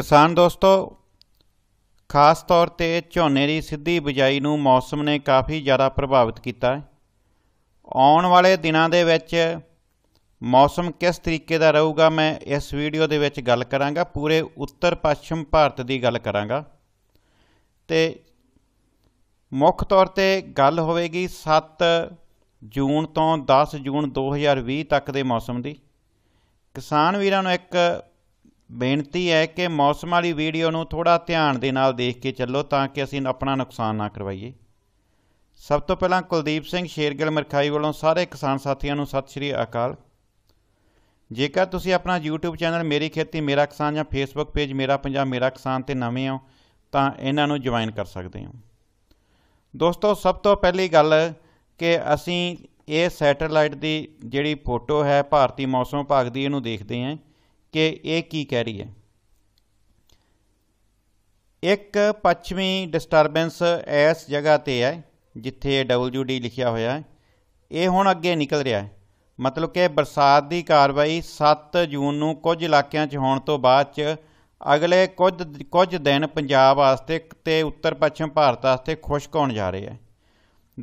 ਕਿਸਾਨ ਦੋਸਤੋ ਖਾਸ ਤੌਰ ਤੇ ਝੋਨੇ ਦੀ ਸਿੱਧੀ ਬਿਜਾਈ ਨੂੰ ਮੌਸਮ ਨੇ ਕਾਫੀ ਜ਼ਿਆਦਾ ਪ੍ਰਭਾਵਿਤ ਕੀਤਾ ਹੈ ਆਉਣ ਵਾਲੇ ਦਿਨਾਂ ਦੇ ਵਿੱਚ ਮੌਸਮ ਕਿਸ ਤਰੀਕੇ ਦਾ ਰਹੂਗਾ ਮੈਂ ਇਸ ਵੀਡੀਓ ਦੇ ਵਿੱਚ ਗੱਲ ਕਰਾਂਗਾ ਪੂਰੇ ਉੱਤਰ ਪੱਛਮ ਭਾਰਤ ਦੀ ਗੱਲ ਕਰਾਂਗਾ ਤੇ ਮੁੱਖ ਤੌਰ ਤੇ ਗੱਲ ਹੋਵੇਗੀ 7 ਜੂਨ ਤੋਂ 10 ਜੂਨ 2020 ਤੱਕ ਦੇ ਮੌਸਮ ਦੀ ਕਿਸਾਨ ਵੀਰਾਂ ਨੂੰ ਇੱਕ ਬੇਨਤੀ ਹੈ ਕਿ ਮੌਸਮ ਵਾਲੀ ਵੀਡੀਓ ਨੂੰ ਥੋੜਾ ਧਿਆਨ ਦੇ ਨਾਲ ਦੇਖ ਕੇ ਚੱਲੋ ਤਾਂ ਕਿ ਅਸੀਂ ਆਪਣਾ ਨੁਕਸਾਨ ਨਾ ਕਰਵਾਈਏ ਸਭ ਤੋਂ ਪਹਿਲਾਂ ਕੁਲਦੀਪ ਸਿੰਘ ਸ਼ੇਰਗਿਲ ਮਰਖਾਈ ਵੱਲੋਂ ਸਾਰੇ ਕਿਸਾਨ ਸਾਥੀਆਂ ਨੂੰ ਸਤਿ ਸ਼੍ਰੀ ਅਕਾਲ ਜੇਕਰ ਤੁਸੀਂ ਆਪਣਾ YouTube ਚੈਨਲ ਮੇਰੀ ਖੇਤੀ ਮੇਰਾ ਕਿਸਾਨ ਜਾਂ Facebook ਪੇਜ ਮੇਰਾ ਪੰਜਾਬ ਮੇਰਾ ਕਿਸਾਨ ਤੇ ਨਵੇਂ ਹੋ ਤਾਂ ਇਹਨਾਂ ਨੂੰ ਜੁਆਇਨ ਕਰ ਸਕਦੇ ਹੋ ਦੋਸਤੋ ਸਭ ਤੋਂ ਪਹਿਲੀ ਗੱਲ ਕਿ ਅਸੀਂ ਇਹ ਸੈਟੇਲਾਈਟ ਦੀ ਜਿਹੜੀ ਫੋਟੋ ਹੈ ਭਾਰਤੀ ਮੌਸਮ ਭਾਗ ਦੀ ਇਹਨੂੰ ਦੇਖਦੇ ਹਾਂ ਕਿ ਇਹ ਕੀ ਕਹਿ ਰਹੀ ਹੈ ਇੱਕ ਪੱਛਮੀ ਡਿਸਟਰਬੈਂਸ ਇਸ ਜਗ੍ਹਾ ਤੇ ਹੈ ਜਿੱਥੇ WD ਲਿਖਿਆ ਹੋਇਆ ਹੈ ਇਹ ਹੁਣ ਅੱਗੇ ਨਿਕਲ ਰਿਹਾ ਹੈ ਮਤਲਬ ਕਿ ਬਰਸਾਤ ਦੀ ਕਾਰਵਾਈ 7 ਜੂਨ ਨੂੰ ਕੁਝ ਇਲਾਕਿਆਂ 'ਚ ਹੋਣ ਤੋਂ ਬਾਅਦ 'ਚ ਅਗਲੇ ਕੁਝ ਕੁਝ ਦਿਨ ਪੰਜਾਬ ਵਾਸਤੇ ਤੇ ਉੱਤਰ ਪੱਛਮ ਭਾਰਤ ਵਾਸਤੇ ਖੁਸ਼ਕ ਹੋਣ ਜਾ ਰਹੇ ਹੈ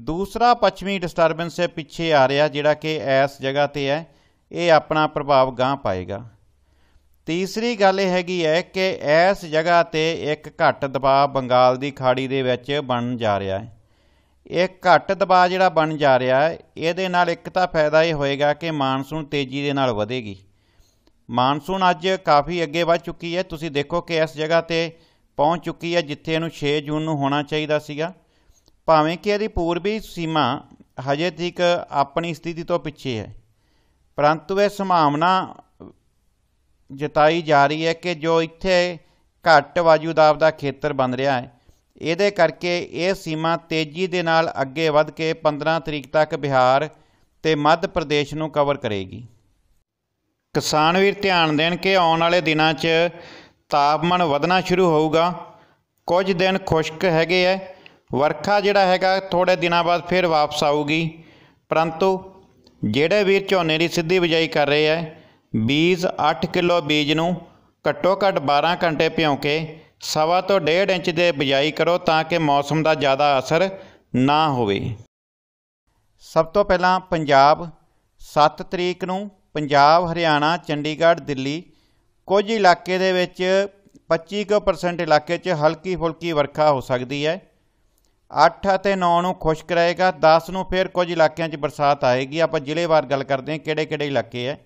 ਦੂਸਰਾ ਪੱਛਮੀ ਡਿਸਟਰਬੈਂਸ ਪਿੱਛੇ ਆ ਰਿਹਾ ਜਿਹੜਾ ਕਿ ਇਸ ਜਗ੍ਹਾ ਤੇ ਹੈ ਇਹ ਆਪਣਾ ਪ੍ਰਭਾਵ ਗਾਂ ਪਾਏਗਾ ਤੀਸਰੀ ਗੱਲ ਇਹ ਹੈਗੀ ਹੈ ਕਿ ਇਸ ਜਗ੍ਹਾ ਤੇ ਇੱਕ ਘੱਟ ਦਬਾਅ ਬੰਗਾਲ ਦੀ ਖਾੜੀ ਦੇ ਵਿੱਚ ਬਣ ਜਾ ਰਿਹਾ ਹੈ ਇਹ ਘੱਟ ਦਬਾਅ ਜਿਹੜਾ ਬਣ ਜਾ ਰਿਹਾ ਹੈ ਇਹਦੇ ਨਾਲ ਇੱਕ ਤਾਂ ਫਾਇਦਾ ਇਹ ਹੋਏਗਾ ਕਿ ਮਾਨਸੂਨ ਤੇਜ਼ੀ ਦੇ ਨਾਲ ਵਧੇਗੀ ਮਾਨਸੂਨ ਅੱਜ ਕਾਫੀ ਅੱਗੇ ਵੱਧ ਚੁੱਕੀ ਹੈ ਤੁਸੀਂ ਦੇਖੋ ਕਿ ਇਸ ਜਗ੍ਹਾ ਤੇ ਪਹੁੰਚ ਚੁੱਕੀ ਹੈ ਜਿੱਥੇ ਇਹਨੂੰ 6 ਜੂਨ ਨੂੰ ਹੋਣਾ ਚਾਹੀਦਾ ਸੀਗਾ ਭਾਵੇਂ ਕਿ ਇਹਦੀ ਪੂਰਬੀ ਸੀਮਾ ਹਜੇ ਤੱਕ ਆਪਣੀ ਸਥਿਤੀ ਤੋਂ ਪਿੱਛੇ ਹੈ ਪਰੰਤੂ ਇਹ ਸੰਭਾਵਨਾ ਜਤਾਈ ਜਾ ਰਹੀ ਹੈ ਕਿ ਜੋ ਇੱਥੇ ਘੱਟ ਵਾਯੂ ਦਾਬ ਦਾ ਖੇਤਰ ਬਣ ਰਿਹਾ ਹੈ ਇਹਦੇ ਕਰਕੇ ਇਹ ਸੀਮਾ ਤੇਜ਼ੀ ਦੇ ਨਾਲ ਅੱਗੇ ਵੱਧ ਕੇ 15 ਤਰੀਕ ਤੱਕ ਬਿਹਾਰ ਤੇ ਮੱਧ ਪ੍ਰਦੇਸ਼ ਨੂੰ ਕਵਰ ਕਰੇਗੀ ਕਿਸਾਨ ਵੀਰ ਧਿਆਨ ਦੇਣ ਕਿ ਆਉਣ ਵਾਲੇ ਦਿਨਾਂ 'ਚ ਤਾਪਮਾਨ ਵਧਣਾ ਸ਼ੁਰੂ ਹੋਊਗਾ ਕੁਝ ਦਿਨ ਖੁਸ਼ਕ ਹੈਗੇ ਐ ਵਰਖਾ ਜਿਹੜਾ ਹੈਗਾ ਥੋੜੇ ਦਿਨਾਂ ਬਾਅਦ ਫਿਰ ਵਾਪਸ ਆਊਗੀ ਪਰੰਤੂ ਜਿਹੜੇ ਵੀਰ ਝੋਨੇ ਦੀ ਸਿੱਧੀ ਬਿਜਾਈ ਕਰ ਰਹੇ ਐ ਬੀਜ 8 ਕਿਲੋ ਬੀਜ ਨੂੰ ਘੱਟੋ ਘੱਟ 12 ਘੰਟੇ ਭਿਉਂ ਕੇ ਸਵਾ ਤੋਂ 1.5 ਇੰਚ ਦੇ ਬਿਜਾਈ ਕਰੋ ਤਾਂ ਕਿ ਮੌਸਮ ਦਾ ਜ਼ਿਆਦਾ ਅਸਰ ਨਾ ਹੋਵੇ ਸਭ ਤੋਂ ਪਹਿਲਾਂ ਪੰਜਾਬ 7 ਤਰੀਕ ਨੂੰ ਪੰਜਾਬ ਹਰਿਆਣਾ ਚੰਡੀਗੜ੍ਹ ਦਿੱਲੀ ਕੁਝ ਇਲਾਕੇ ਦੇ ਵਿੱਚ 25% ਇਲਾਕੇ 'ਚ ਹਲਕੀ ਫੁਲਕੀ ਵਰਖਾ ਹੋ ਸਕਦੀ ਹੈ 8 ਅਤੇ 9 ਨੂੰ ਖੁਸ਼ਕ ਰਹੇਗਾ 10 ਨੂੰ ਫਿਰ ਕੁਝ ਇਲਾਕਿਆਂ 'ਚ ਬਰਸਾਤ ਆਏਗੀ ਆਪਾਂ ਜ਼ਿਲ੍ਹੇਵਾਰ ਗੱਲ ਕਰਦੇ ਹਾਂ ਕਿਹੜੇ-ਕਿਹੜੇ ਇਲਾਕੇ ਹੈ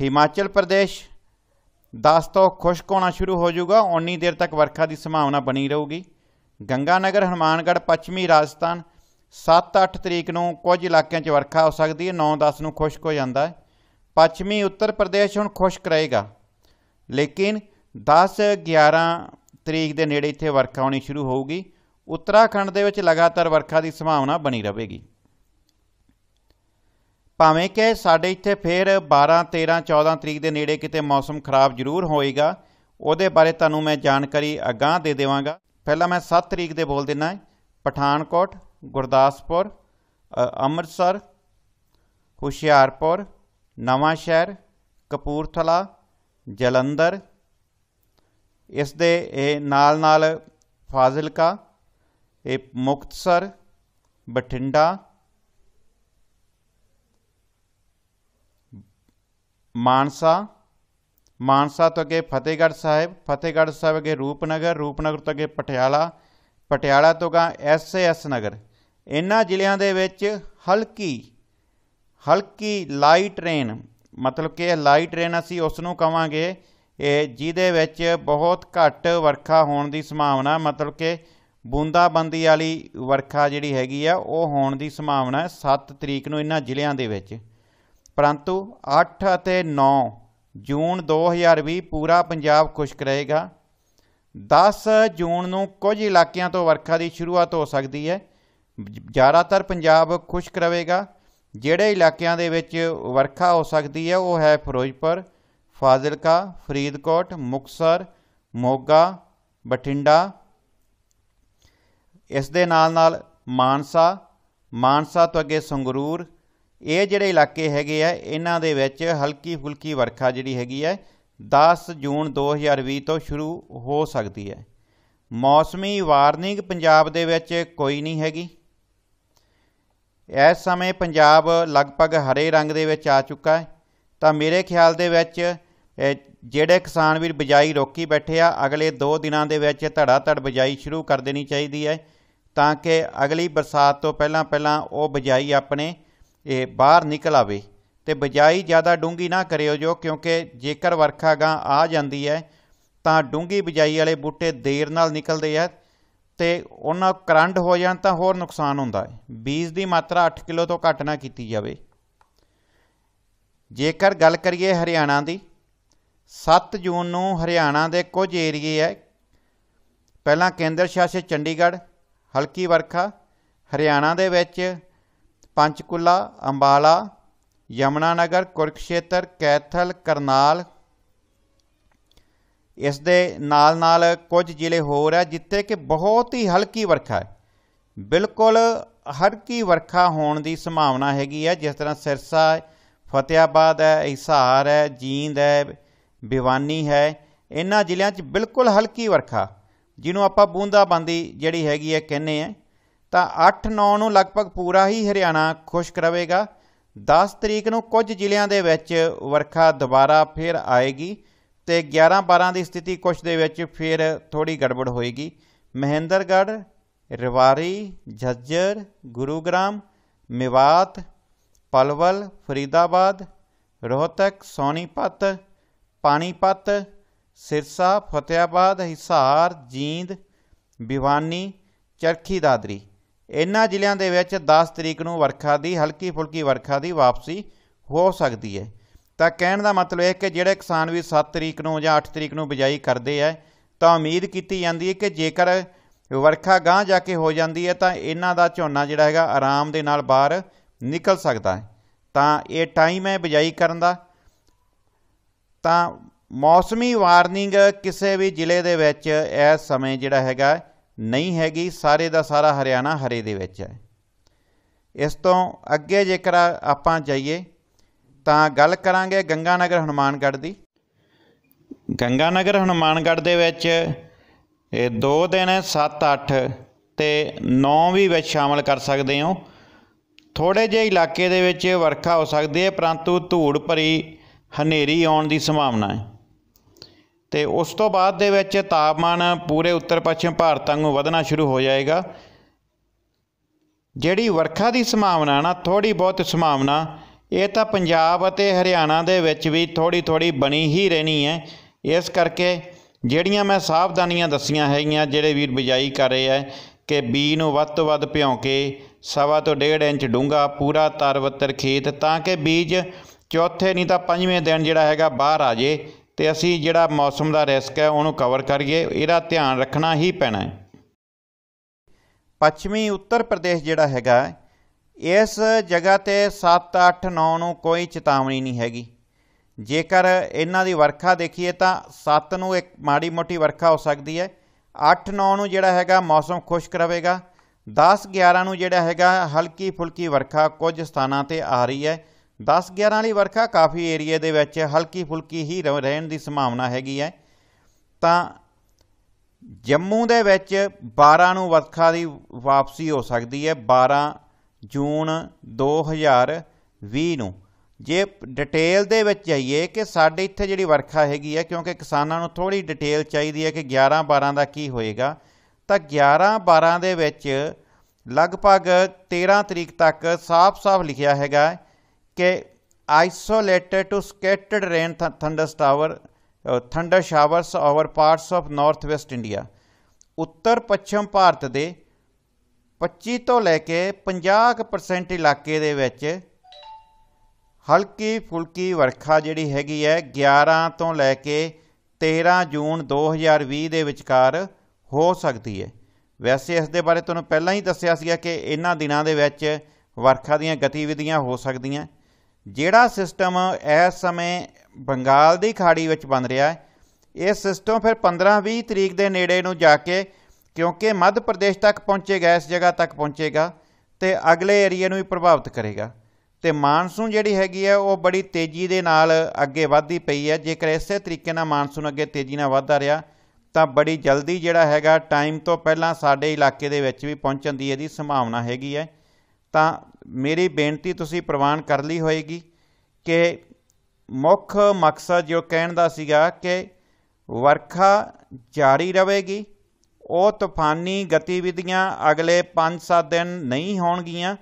ਹਿਮਾਚਲ ਪ੍ਰਦੇਸ਼ 10 ਤੋਂ ਖੁਸ਼ਕ ਹੋਣਾ ਸ਼ੁਰੂ ਹੋ ਜਾਊਗਾ ਓਨੀ ਦੇਰ ਤੱਕ ਵਰਖਾ ਦੀ ਸੰਭਾਵਨਾ ਬਣੀ ਰਹੂਗੀ ਗੰਗਾਨਗਰ ਹਨੂਮਾਨਗੜ੍ਹ ਪੱਛਮੀ ਰਾਜਸਥਾਨ 7-8 ਤਰੀਕ ਨੂੰ ਕੁਝ ਇਲਾਕਿਆਂ 'ਚ ਵਰਖਾ ਹੋ ਸਕਦੀ ਹੈ 9-10 ਨੂੰ ਖੁਸ਼ਕ ਹੋ ਜਾਂਦਾ ਹੈ ਪੱਛਮੀ ਉੱਤਰ ਪ੍ਰਦੇਸ਼ ਹੁਣ ਖੁਸ਼ਕ ਰਹੇਗਾ ਲੇਕਿਨ 10-11 ਤਰੀਕ ਦੇ ਨੇੜੇ ਇੱਥੇ ਵਰਖਾ ਹੋਣੀ ਸ਼ੁਰੂ ਹੋਊਗੀ ਉੱਤਰਾਖੰਡ ਦੇ ਵਿੱਚ ਲਗਾਤਾਰ ਵਰਖਾ ਦੀ ਸੰਭਾਵਨਾ ਬਣੀ ਰਹੇਗੀ ਭਾਵੇਂ ਕਿ ਸਾਡੇ ਇੱਥੇ ਫੇਰ 12 13 14 ਤਰੀਕ ਦੇ ਨੇੜੇ ਕਿਤੇ ਮੌਸਮ ਖਰਾਬ ਜ਼ਰੂਰ ਹੋਏਗਾ ਉਹਦੇ ਬਾਰੇ ਤੁਹਾਨੂੰ ਮੈਂ ਜਾਣਕਾਰੀ ਅਗਾਹ ਦੇ ਦੇਵਾਂਗਾ ਪਹਿਲਾਂ ਮੈਂ 7 ਤਰੀਕ ਦੇ ਬੋਲ ਦਿੰਨਾ ਪਠਾਨਕੋਟ ਗੁਰਦਾਸਪੁਰ ਅੰਮ੍ਰਿਤਸਰ ਹੁਸ਼ਿਆਰਪੁਰ ਨਵਾਂ ਸ਼ਹਿਰ ਕਪੂਰਥਲਾ ਜਲੰਧਰ ਇਸ ਦੇ ਇਹ ਨਾਲ ਨਾਲ ਫਾਜ਼ਿਲਕਾ ਇਹ ਮੁਕਤਸਰ ਬਠਿੰਡਾ ਮਾਨਸਾ ਮਾਨਸਾ ਤੋਂ ਅੱਗੇ ਫਤੇਗੜ ਸਾਹਿਬ ਫਤੇਗੜ ਸਾਹਿਬ ਅੱਗੇ ਰੂਪਨਗਰ ਰੂਪਨਗਰ ਤੋਂ ਅੱਗੇ ਪਟਿਆਲਾ ਪਟਿਆਲਾ ਤੋਂ ਗਾ ਐਸਏਐਸ ਨਗਰ ਇਹਨਾਂ ਜ਼ਿਲ੍ਹਿਆਂ ਦੇ ਵਿੱਚ ਹਲਕੀ ਹਲਕੀ ਲਾਈਟ ਟ੍ਰੇਨ ਮਤਲਬ ਕਿ ਲਾਈਟ ਟ੍ਰੇਨ ਅਸੀਂ ਉਸ ਨੂੰ ਕਵਾਂਗੇ ਇਹ ਜਿਹਦੇ ਵਿੱਚ ਬਹੁਤ ਘੱਟ ਵਰਖਾ ਹੋਣ ਦੀ ਸੰਭਾਵਨਾ ਮਤਲਬ ਕਿ ਬੂੰਦਾਬੰਦੀ ਵਾਲੀ ਵਰਖਾ ਜਿਹੜੀ ਹੈਗੀ ਆ ਉਹ ਹੋਣ ਦੀ ਸੰਭਾਵਨਾ 7 ਤਰੀਕ ਨੂੰ ਇਹਨਾਂ ਜ਼ਿਲ੍ਹਿਆਂ ਦੇ ਵਿੱਚ ਪਰੰਤੂ 8 ਅਤੇ 9 ਜੂਨ 2020 ਪੂਰਾ ਪੰਜਾਬ ਖੁਸ਼ਕ ਰਹੇਗਾ 10 ਜੂਨ ਨੂੰ ਕੁਝ ਇਲਾਕਿਆਂ ਤੋਂ ਵਰਖਾ ਦੀ ਸ਼ੁਰੂਆਤ ਹੋ ਸਕਦੀ ਹੈ ਜ਼ਿਆਦਾਤਰ ਪੰਜਾਬ ਖੁਸ਼ਕ ਰਹੇਗਾ ਜਿਹੜੇ ਇਲਾਕਿਆਂ ਦੇ ਵਿੱਚ ਵਰਖਾ ਹੋ ਸਕਦੀ ਹੈ ਉਹ ਹੈ ਫਿਰੋਜ਼ਪੁਰ ਫਾਜ਼ਿਲਕਾ ਫਰੀਦਕੋਟ ਮੁਕਸਰ ਮੋਗਾ ਬਠਿੰਡਾ ਇਸ ਦੇ ਨਾਲ ਨਾਲ ਮਾਨਸਾ ਮਾਨਸਾ ਤੋਂ ਅੱਗੇ ਸੰਗਰੂਰ ਇਹ ਜਿਹੜੇ ਇਲਾਕੇ ਹੈਗੇ ਆ ਇਹਨਾਂ ਦੇ ਵਿੱਚ ਹਲਕੀ ਫੁਲਕੀ ਵਰਖਾ ਜਿਹੜੀ ਹੈਗੀ ਹੈ 10 ਜੂਨ 2020 ਤੋਂ ਸ਼ੁਰੂ ਹੋ ਸਕਦੀ ਹੈ ਮੌਸਮੀ ਵਾਰਨਿੰਗ ਪੰਜਾਬ ਦੇ ਵਿੱਚ ਕੋਈ ਨਹੀਂ ਹੈਗੀ ਇਸ ਸਮੇਂ ਪੰਜਾਬ ਲਗਭਗ ਹਰੇ ਰੰਗ ਦੇ ਵਿੱਚ ਆ ਚੁੱਕਾ ਹੈ ਤਾਂ ਮੇਰੇ ਖਿਆਲ ਦੇ ਵਿੱਚ ਜਿਹੜੇ ਕਿਸਾਨ ਵੀਰ ਬਜਾਈ ਰੋਕੀ ਬੈਠੇ ਆ ਅਗਲੇ 2 ਦਿਨਾਂ ਦੇ ਵਿੱਚ ਧੜਾ ਧੜ ਬਜਾਈ ਸ਼ੁਰੂ ਕਰ ਦੇਣੀ ਚਾਹੀਦੀ ਹੈ ਤਾਂ ਕਿ ਅਗਲੀ ਬਰਸਾਤ ਤੋਂ ਪਹਿਲਾਂ ਪਹਿਲਾਂ ਉਹ ਬਜਾਈ ਆਪਣੇ ਇਹ ਬਾਹਰ ਨਿਕਲ ਆਵੇ ਤੇ ਬਜਾਈ ਜ਼ਿਆਦਾ ਡੂੰਗੀ ਨਾ ਕਰਿਓ ਜੋ ਕਿਉਂਕਿ ਜੇਕਰ ਵਰਖਾ ਗਾਂ ਆ ਜਾਂਦੀ ਹੈ ਤਾਂ ਡੂੰਗੀ ਬਜਾਈ ਵਾਲੇ ਬੂਟੇ ਦੇਰ ਨਾਲ ਨਿਕਲਦੇ ਆ ਤੇ ਉਹਨਾਂ ਕਰੰਟ ਹੋ ਜਾਣ ਤਾਂ ਹੋਰ ਨੁਕਸਾਨ ਹੁੰਦਾ ਹੈ ਬੀਜ ਦੀ ਮਾਤਰਾ 8 ਕਿਲੋ ਤੋਂ ਘੱਟ ਨਾ ਕੀਤੀ ਜਾਵੇ ਜੇਕਰ ਗੱਲ ਕਰੀਏ ਹਰਿਆਣਾ ਦੀ 7 ਜੂਨ ਨੂੰ ਹਰਿਆਣਾ ਦੇ ਕੁਝ ਏਰੀਏ ਹੈ ਪਹਿਲਾਂ ਕੇਂਦਰ ਸ਼ਾਸਿਤ ਚੰਡੀਗੜ੍ਹ ਹਲਕੀ ਵਰਖਾ ਹਰਿਆਣਾ ਦੇ ਵਿੱਚ ਪੰਚਕੁਲਾ ਅੰਬਾਲਾ ਯਮਨਾ ਨਗਰ ਕੁਰਕਸ਼ੇਤਰ ਕੈਥਲ ਕਰਨਾਲ ਇਸ ਦੇ ਨਾਲ ਨਾਲ ਕੁਝ ਜ਼ਿਲ੍ਹੇ ਹੋਰ ਹੈ ਜਿੱਥੇ ਕਿ ਬਹੁਤ ਹੀ ਹਲਕੀ ਵਰਖਾ ਹੈ ਬਿਲਕੁਲ ਹਲਕੀ ਵਰਖਾ ਹੋਣ ਦੀ ਸੰਭਾਵਨਾ ਹੈਗੀ ਹੈ ਜਿਸ ਤਰ੍ਹਾਂ ਸਿਰਸਾ ਫਤਿਆਬਾਦ ਹੈ ਹਿਸਾਰ ਹੈ ਜੀਂਦ ਹੈ ਬਿਵਾਨੀ ਹੈ ਇਹਨਾਂ ਜ਼ਿਲ੍ਹਿਆਂ 'ਚ ਬਿਲਕੁਲ ਹਲਕੀ ਵਰਖਾ ਜਿਹਨੂੰ ਆਪਾਂ ਬੂੰਦਾਬਾਂਦੀ ਜਿਹੜੀ ਹੈਗੀ ਹੈ ਕਹਿੰਦੇ ਆ ਤਾਂ 8-9 ਨੂੰ ਲਗਭਗ ਪੂਰਾ ਹੀ ਹਰਿਆਣਾ ਖੁਸ਼ਕ ਰਹੇਗਾ 10 ਤਰੀਕ ਨੂੰ ਕੁਝ ਜ਼ਿਲ੍ਹਿਆਂ ਦੇ ਵਿੱਚ ਵਰਖਾ ਦੁਬਾਰਾ ਫਿਰ ਆਏਗੀ ਤੇ 11-12 ਦੀ ਸਥਿਤੀ ਕੁਝ ਦੇ ਵਿੱਚ ਫਿਰ ਥੋੜੀ ਗੜਬੜ ਹੋਏਗੀ ਮਹਿੰਦਰਗੜ੍ਹ ਰਿਵਾਰੀ ਝੱਜਰ ਗੁਰੂਗ੍ਰਾਮ ਮੇਵਾਤ ਪਲਵਲ ਫਰੀਦਾਬਾਦ ਰੋਹਤਕ ਸੋਨੀਪਤ ਪਾਣੀਪਤ ਸਿਰਸਾ ਫਤਿਆਬਾਦ ਹਿਸਾਰ ਜੀਂਦ ਭਿਵਾਨੀ ਚਰਖੀ ਦਾਦਰੀ ਇਨ੍ਹਾਂ ਜ਼ਿਲ੍ਹਿਆਂ ਦੇ ਵਿੱਚ 10 ਤਰੀਕ ਨੂੰ ਵਰਖਾ ਦੀ ਹਲਕੀ ਫੁਲਕੀ ਵਰਖਾ ਦੀ ਵਾਪਸੀ ਹੋ ਸਕਦੀ ਹੈ ਤਾਂ ਕਹਿਣ ਦਾ ਮਤਲਬ ਇਹ ਕਿ ਜਿਹੜੇ ਕਿਸਾਨ ਵੀ 7 ਤਰੀਕ ਨੂੰ ਜਾਂ 8 ਤਰੀਕ ਨੂੰ ਬਿਜਾਈ ਕਰਦੇ ਆ ਤਾਂ ਉਮੀਦ ਕੀਤੀ ਜਾਂਦੀ ਹੈ ਕਿ ਜੇਕਰ ਵਰਖਾ ਗਾਂ ਜਾ ਕੇ ਹੋ ਜਾਂਦੀ ਹੈ ਤਾਂ ਇਹਨਾਂ ਦਾ ਝੋਨਾ ਜਿਹੜਾ ਹੈਗਾ ਆਰਾਮ ਦੇ ਨਾਲ ਬਾਹਰ ਨਿਕਲ ਸਕਦਾ ਹੈ ਤਾਂ ਇਹ ਟਾਈਮ ਹੈ ਬਿਜਾਈ ਕਰਨ ਦਾ ਤਾਂ ਮੌਸਮੀ ਵਾਰਨਿੰਗ ਕਿਸੇ ਵੀ ਜ਼ਿਲ੍ਹੇ ਦੇ ਵਿੱਚ ਇਸ ਸਮੇਂ ਜਿਹੜਾ ਹੈਗਾ ਨਹੀਂ ਹੈਗੀ ਸਾਰੇ ਦਾ ਸਾਰਾ ਹਰਿਆਣਾ ਹਰੇ ਦੇ ਵਿੱਚ ਹੈ ਇਸ ਤੋਂ ਅੱਗੇ ਜੇਕਰ ਆਪਾਂ ਜਾਈਏ ਤਾਂ ਗੱਲ ਕਰਾਂਗੇ ਗੰਗਾ ਨਗਰ ਹਨੂਮਾਨਗੜ੍ਹ ਦੀ ਗੰਗਾ ਨਗਰ ਹਨੂਮਾਨਗੜ੍ਹ ਦੇ ਵਿੱਚ ਇਹ 2 ਦਿਨ 7 8 ਤੇ 9 ਵੀ ਵਿੱਚ ਸ਼ਾਮਲ ਕਰ ਸਕਦੇ ਹੋ ਥੋੜੇ ਜਿਹੇ ਇਲਾਕੇ ਦੇ ਵਿੱਚ ਵਰਖਾ ਹੋ ਸਕਦੀ ਹੈ ਪਰੰਤੂ ਧੂੜ ਭਰੀ ਹਨੇਰੀ ਆਉਣ ਦੀ ਸੰਭਾਵਨਾ ਹੈ ਤੇ ਉਸ ਤੋਂ ਬਾਅਦ ਦੇ ਵਿੱਚ ਤਾਪਮਾਨ ਪੂਰੇ ਉੱਤਰ ਪੱਛਮ ਭਾਰਤ ਨੂੰ ਵਧਣਾ ਸ਼ੁਰੂ ਹੋ ਜਾਏਗਾ ਜਿਹੜੀ ਵਰਖਾ ਦੀ ਸੰਭਾਵਨਾ ਨਾ ਥੋੜੀ ਬਹੁਤ ਸੰਭਾਵਨਾ ਇਹ ਤਾਂ ਪੰਜਾਬ ਅਤੇ ਹਰਿਆਣਾ ਦੇ ਵਿੱਚ ਵੀ ਥੋੜੀ ਥੋੜੀ ਬਣੀ ਹੀ ਰਹਿਣੀ ਹੈ ਇਸ ਕਰਕੇ ਜਿਹੜੀਆਂ ਮੈਂ ਸਾਵਧਾਨੀਆਂ ਦੱਸੀਆਂ ਹੈਗੀਆਂ ਜਿਹੜੇ ਵੀਰ ਬਿਜਾਈ ਕਰ ਰਹੇ ਆ ਕਿ ਬੀ ਨੂੰ ਵੱਧ ਤੋਂ ਵੱਧ ਭਿਉਂ ਕੇ ਸਵਾ ਤੋਂ 1.5 ਇੰਚ ਡੂੰਘਾ ਪੂਰਾ ਤਰਵੱਤਰ ਖੇਤ ਤਾਂ ਕਿ ਬੀਜ ਚੌਥੇ ਨਹੀਂ ਤਾਂ ਪੰਜਵੇਂ ਦਿਨ ਜਿਹੜਾ ਹੈਗਾ ਬਾਹਰ ਆ ਜੇ ਤੇ ਅਸੀਂ ਜਿਹੜਾ ਮੌਸਮ ਦਾ ਰਿਸਕ ਹੈ ਉਹਨੂੰ ਕਵਰ ਕਰੀਏ ਇਹਦਾ ਧਿਆਨ ਰੱਖਣਾ ਹੀ ਪੈਣਾ ਹੈ ਪੱਛਮੀ ਉੱਤਰ ਪ੍ਰਦੇਸ਼ ਜਿਹੜਾ ਹੈਗਾ ਇਸ ਜਗ੍ਹਾ ਤੇ 7 8 9 ਨੂੰ ਕੋਈ ਚੇਤਾਵਨੀ ਨਹੀਂ ਹੈਗੀ ਜੇਕਰ ਇਹਨਾਂ ਦੀ ਵਰਖਾ ਦੇਖੀਏ ਤਾਂ 7 ਨੂੰ ਇੱਕ ਮਾੜੀ ਮੋਟੀ ਵਰਖਾ ਹੋ ਸਕਦੀ ਹੈ 8 9 ਨੂੰ ਜਿਹੜਾ ਹੈਗਾ ਮੌਸਮ ਖੁਸ਼ਕ ਰਹੇਗਾ 10 11 ਨੂੰ ਜਿਹੜਾ ਹੈਗਾ ਹਲਕੀ ਫੁਲਕੀ ਵਰਖਾ ਕੁਝ ਸਥਾਨਾਂ ਤੇ ਆ ਰਹੀ ਹੈ 10-11 ਵਾਲੀ ਵਰਖਾ ਕਾਫੀ ਏਰੀਆ ਦੇ ਵਿੱਚ ਹਲਕੀ ਫੁਲਕੀ ਹੀ ਰਹਿਣ ਦੀ ਸੰਭਾਵਨਾ ਹੈਗੀ ਹੈ ਤਾਂ ਜੰਮੂ ਦੇ ਵਿੱਚ 12 ਨੂੰ ਵਰਖਾ ਦੀ ਵਾਪਸੀ ਹੋ ਸਕਦੀ ਹੈ 12 ਜੂਨ 2020 ਨੂੰ ਜੇ ਡਿਟੇਲ ਦੇ ਵਿੱਚ ਜਾਈਏ ਕਿ ਸਾਡੇ ਇੱਥੇ ਜਿਹੜੀ ਵਰਖਾ ਹੈਗੀ ਹੈ ਕਿਉਂਕਿ ਕਿਸਾਨਾਂ ਨੂੰ ਥੋੜੀ ਡਿਟੇਲ ਚਾਹੀਦੀ ਹੈ ਕਿ 11 12 ਦਾ ਕੀ ਹੋਏਗਾ ਤਾਂ 11 12 ਦੇ ਵਿੱਚ ਲਗਭਗ 13 ਤਰੀਕ ਤੱਕ ਸਾਫ਼-ਸਾਫ਼ ਲਿਖਿਆ ਹੈਗਾ ਕਿ isolated to scattered rain th- thunderstorm thunder showers showers parts of north west India ਉੱਤਰ ਪੱਛਮ ਭਾਰਤ ਦੇ 25 ਤੋਂ ਲੈ ਕੇ 50% ਇਲਾਕੇ ਦੇ ਵਿੱਚ ਹਲਕੀ ਫੁਲਕੀ ਵਰਖਾ ਜਿਹੜੀ ਹੈਗੀ ਹੈ 11 ਤੋਂ ਲੈ ਕੇ 13 ਜੂਨ 2020 ਦੇ ਵਿਚਕਾਰ ਹੋ ਸਕਦੀ ਹੈ ਵੈਸੇ ਇਸ ਦੇ ਬਾਰੇ ਤੁਹਾਨੂੰ ਪਹਿਲਾਂ ਹੀ ਦੱਸਿਆ ਸੀਗਾ ਕਿ ਇਹਨਾਂ ਦਿਨਾਂ ਦੇ ਵਿੱਚ ਵਰਖਾ ਦੀਆਂ ਗਤੀਵਿਧੀਆਂ ਹੋ ਸਕਦੀਆਂ ਜਿਹੜਾ ਸਿਸਟਮ ਇਸ ਸਮੇਂ ਬੰਗਾਲ ਦੀ ਖਾੜੀ ਵਿੱਚ ਬਣ ਰਿਹਾ ਹੈ ਇਹ ਸਿਸਟਮ ਫਿਰ 15-20 ਤਰੀਕ ਦੇ ਨੇੜੇ ਨੂੰ ਜਾ ਕੇ ਕਿਉਂਕਿ ਮੱਧ ਪ੍ਰਦੇਸ਼ ਤੱਕ ਪਹੁੰਚੇਗਾ ਇਸ ਜਗ੍ਹਾ ਤੱਕ ਪਹੁੰਚੇਗਾ ਤੇ ਅਗਲੇ ਏਰੀਆ ਨੂੰ ਵੀ ਪ੍ਰਭਾਵਿਤ ਕਰੇਗਾ ਤੇ ਮਾਨਸੂਨ ਜਿਹੜੀ ਹੈਗੀ ਹੈ ਉਹ ਬੜੀ ਤੇਜ਼ੀ ਦੇ ਨਾਲ ਅੱਗੇ ਵਧਦੀ ਪਈ ਹੈ ਜੇਕਰ ਇਸੇ ਤਰੀਕੇ ਨਾਲ ਮਾਨਸੂਨ ਅੱਗੇ ਤੇਜ਼ੀ ਨਾਲ ਵਧਦਾ ਰਿਹਾ ਤਾਂ ਬੜੀ ਜਲਦੀ ਜਿਹੜਾ ਹੈਗਾ ਟਾਈਮ ਤੋਂ ਪਹਿਲਾਂ ਸਾਡੇ ਇਲਾਕੇ ਦੇ ਵਿੱਚ ਵੀ ਪਹੁੰਚਣ ਦੀ ਇਹਦੀ ਸੰਭਾਵਨਾ ਹੈਗੀ ਹੈ ਤਾਂ ਮੇਰੀ ਬੇਨਤੀ ਤੁਸੀਂ ਪ੍ਰਵਾਨ ਕਰ ਲਈ ਹੋਏਗੀ ਕਿ ਮੁੱਖ ਮਕਸਦ ਜੋ ਕਹਿਣ ਦਾ ਸੀਗਾ ਕਿ ਵਰਖਾ ਜਾਰੀ ਰਹੇਗੀ ਉਹ ਤੂਫਾਨੀ ਗਤੀਵਿਧੀਆਂ ਅਗਲੇ 5-7 ਦਿਨ ਨਹੀਂ ਹੋਣਗੀਆਂ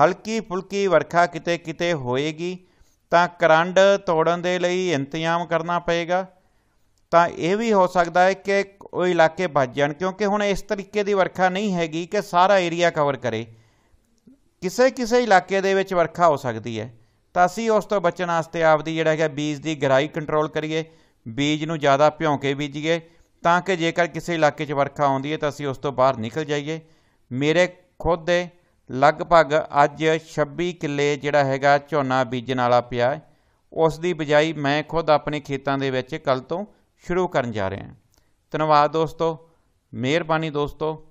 ਹਲਕੀ ਫੁਲਕੀ ਵਰਖਾ ਕਿਤੇ ਕਿਤੇ ਹੋਏਗੀ ਤਾਂ ਕਰੰਡ ਤੋੜਨ ਦੇ ਲਈ ਇੰਤਜ਼ਾਮ ਕਰਨਾ ਪਏਗਾ ਤਾਂ ਇਹ ਵੀ ਹੋ ਸਕਦਾ ਹੈ ਕਿ ਉਹ ਇਲਾਕੇ ਭੱਜ ਜਾਣ ਕਿਉਂਕਿ ਹੁਣ ਇਸ ਤਰੀਕੇ ਦੀ ਵਰਖਾ ਨਹੀਂ ਹੈਗੀ ਕਿ ਸਾਰਾ ਏਰੀਆ ਕਵਰ ਕਰੇ ਕਿਸੇ ਕਿਸੇ ਇਲਾਕੇ ਦੇ ਵਿੱਚ ਵਰਖਾ ਹੋ ਸਕਦੀ ਹੈ ਤਾਂ ਅਸੀਂ ਉਸ ਤੋਂ ਬਚਣ ਵਾਸਤੇ ਆਪਦੀ ਜਿਹੜਾ ਹੈਗਾ ਬੀਜ ਦੀ ਗਹਿਰਾਈ ਕੰਟਰੋਲ ਕਰੀਏ ਬੀਜ ਨੂੰ ਜ਼ਿਆਦਾ ਭਿਉਂਕੇ ਬੀਜੀਏ ਤਾਂ ਕਿ ਜੇਕਰ ਕਿਸੇ ਇਲਾਕੇ 'ਚ ਵਰਖਾ ਆਉਂਦੀ ਹੈ ਤਾਂ ਅਸੀਂ ਉਸ ਤੋਂ ਬਾਹਰ ਨਿਕਲ ਜਾਈਏ ਮੇਰੇ ਖੁਦ ਦੇ ਲਗਭਗ ਅੱਜ 26 ਕਿੱਲੇ ਜਿਹੜਾ ਹੈਗਾ ਝੋਨਾ ਬੀਜਣ ਵਾਲਾ ਪਿਆ ਉਸ ਦੀ ਬਜਾਈ ਮੈਂ ਖੁਦ ਆਪਣੇ ਖੇਤਾਂ ਦੇ ਵਿੱਚ ਕੱਲ ਤੋਂ ਸ਼ੁਰੂ ਕਰਨ ਜਾ ਰਿਹਾ ਹਾਂ ਧੰਨਵਾਦ ਦੋਸਤੋ ਮਿਹਰਬਾਨੀ ਦੋਸਤੋ